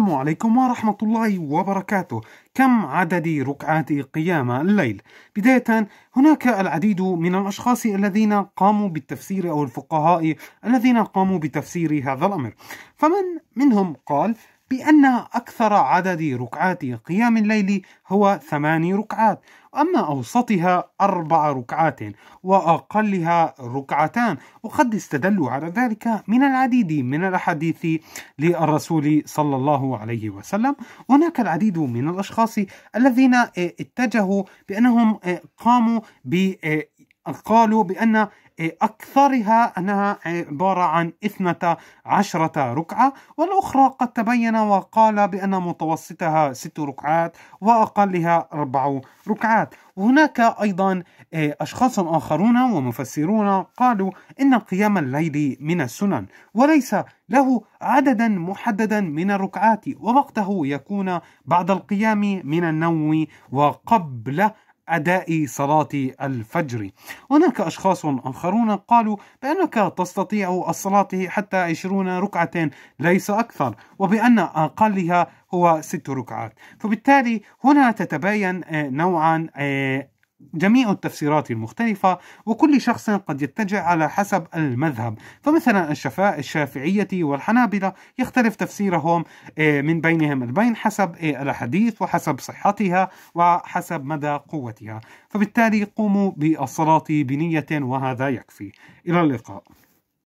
السلام عليكم ورحمة الله وبركاته كم عدد ركعات قيام الليل؟ بداية هناك العديد من الأشخاص الذين قاموا بالتفسير أو الفقهاء الذين قاموا بتفسير هذا الأمر فمن منهم قال بأن أكثر عدد ركعات قيام الليل هو ثماني ركعات أما أوسطها أربع ركعات وأقلها ركعتان وقد استدلوا على ذلك من العديد من الأحاديث للرسول صلى الله عليه وسلم هناك العديد من الأشخاص الذين اتجهوا بأنهم قاموا ب قالوا بأن إيه، أكثرها أنها عبارة عن إثنتا عشرة ركعة والأخرى قد تبين وقال بأن متوسطها ست ركعات وأقلها أربع ركعات وهناك أيضا إيه، أشخاص آخرون ومفسرون قالوا إن قيام الليل من السنن وليس له عددا محددا من الركعات ووقته يكون بعد القيام من النوم وقبل أداء صلاة الفجر هناك أشخاص آخرون قالوا بأنك تستطيع الصلاة حتى عشرون ركعة ليس أكثر وبأن أقلها هو ست ركعات فبالتالي هنا تتباين نوعا آه، جميع التفسيرات المختلفة وكل شخص قد يتجه على حسب المذهب فمثلا الشفاء الشافعية والحنابلة يختلف تفسيرهم آه، من بينهم البين حسب آه، الأحاديث وحسب صحتها وحسب مدى قوتها فبالتالي قوموا بالصلاة بنية وهذا يكفي إلى اللقاء